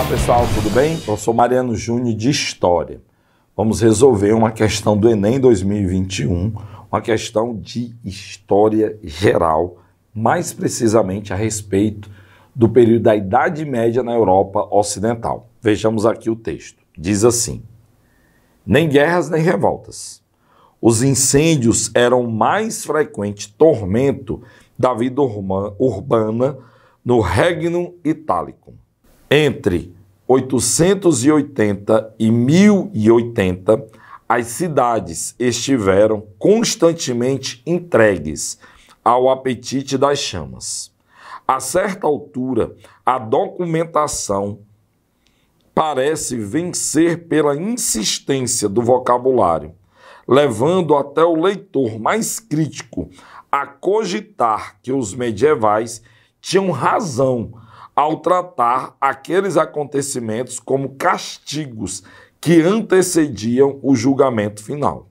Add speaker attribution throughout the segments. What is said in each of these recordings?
Speaker 1: Olá pessoal, tudo bem? Eu sou Mariano Júnior de História. Vamos resolver uma questão do Enem 2021, uma questão de história geral, mais precisamente a respeito do período da Idade Média na Europa Ocidental. Vejamos aqui o texto. Diz assim: Nem guerras nem revoltas. Os incêndios eram o mais frequente tormento da vida urbana no Regnum Italicum entre 880 e 1080, as cidades estiveram constantemente entregues ao apetite das chamas. A certa altura, a documentação parece vencer pela insistência do vocabulário, levando até o leitor mais crítico a cogitar que os medievais tinham razão ao tratar aqueles acontecimentos como castigos que antecediam o julgamento final.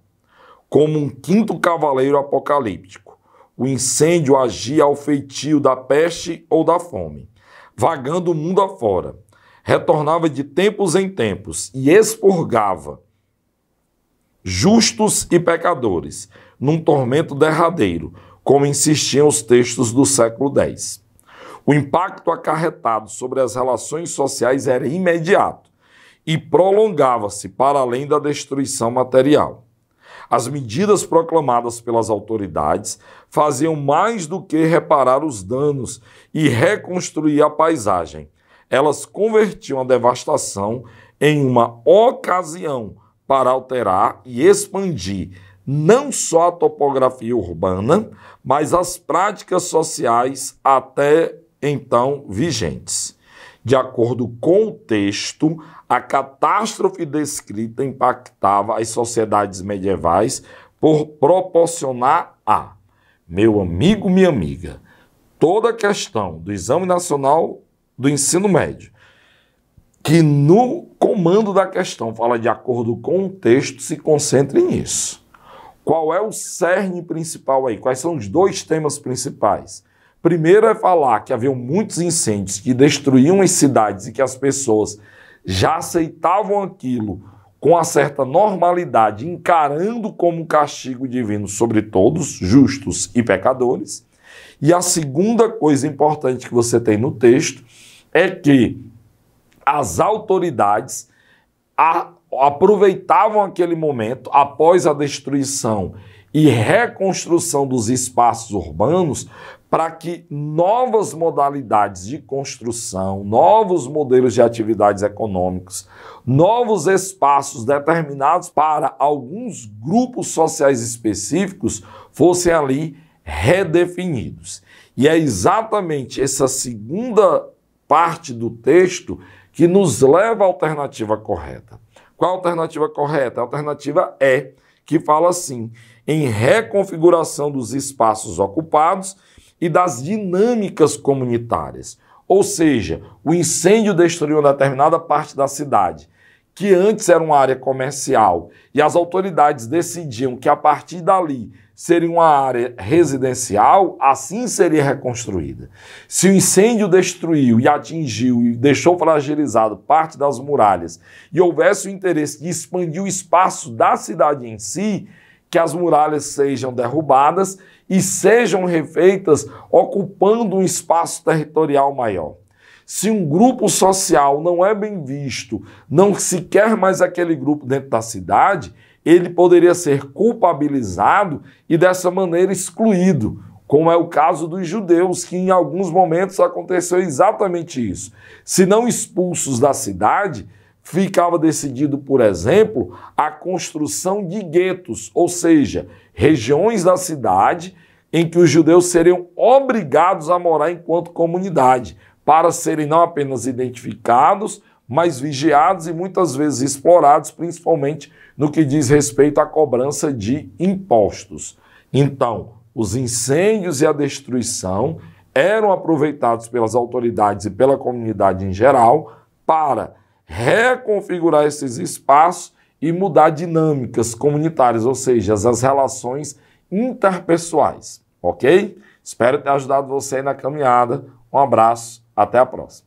Speaker 1: Como um quinto cavaleiro apocalíptico, o incêndio agia ao feitio da peste ou da fome, vagando o mundo afora. Retornava de tempos em tempos e expurgava justos e pecadores num tormento derradeiro, como insistiam os textos do século X. O impacto acarretado sobre as relações sociais era imediato e prolongava-se para além da destruição material. As medidas proclamadas pelas autoridades faziam mais do que reparar os danos e reconstruir a paisagem. Elas convertiam a devastação em uma ocasião para alterar e expandir não só a topografia urbana, mas as práticas sociais até então vigentes. De acordo com o texto, a catástrofe descrita impactava as sociedades medievais por proporcionar a, meu amigo, minha amiga, toda a questão do Exame Nacional do Ensino Médio, que no comando da questão fala de acordo com o texto, se concentre nisso. Qual é o cerne principal aí? Quais são os dois temas principais? Primeiro é falar que haviam muitos incêndios que destruíam as cidades e que as pessoas já aceitavam aquilo com a certa normalidade, encarando como castigo divino sobre todos, justos e pecadores. E a segunda coisa importante que você tem no texto é que as autoridades aproveitavam aquele momento após a destruição e reconstrução dos espaços urbanos para que novas modalidades de construção, novos modelos de atividades econômicas, novos espaços determinados para alguns grupos sociais específicos fossem ali redefinidos. E é exatamente essa segunda parte do texto que nos leva à alternativa correta. Qual a alternativa correta? A alternativa é que fala assim: em reconfiguração dos espaços ocupados e das dinâmicas comunitárias. Ou seja, o incêndio destruiu uma determinada parte da cidade que antes era uma área comercial e as autoridades decidiam que a partir dali seria uma área residencial, assim seria reconstruída. Se o incêndio destruiu e atingiu e deixou fragilizado parte das muralhas e houvesse o interesse de expandir o espaço da cidade em si, que as muralhas sejam derrubadas e sejam refeitas ocupando um espaço territorial maior. Se um grupo social não é bem visto, não se quer mais aquele grupo dentro da cidade, ele poderia ser culpabilizado e dessa maneira excluído, como é o caso dos judeus, que em alguns momentos aconteceu exatamente isso. Se não expulsos da cidade, ficava decidido, por exemplo, a construção de guetos, ou seja, regiões da cidade em que os judeus seriam obrigados a morar enquanto comunidade para serem não apenas identificados, mas vigiados e muitas vezes explorados, principalmente no que diz respeito à cobrança de impostos. Então, os incêndios e a destruição eram aproveitados pelas autoridades e pela comunidade em geral para reconfigurar esses espaços e mudar dinâmicas comunitárias, ou seja, as relações interpessoais, ok? Espero ter ajudado você aí na caminhada. Um abraço até a próxima.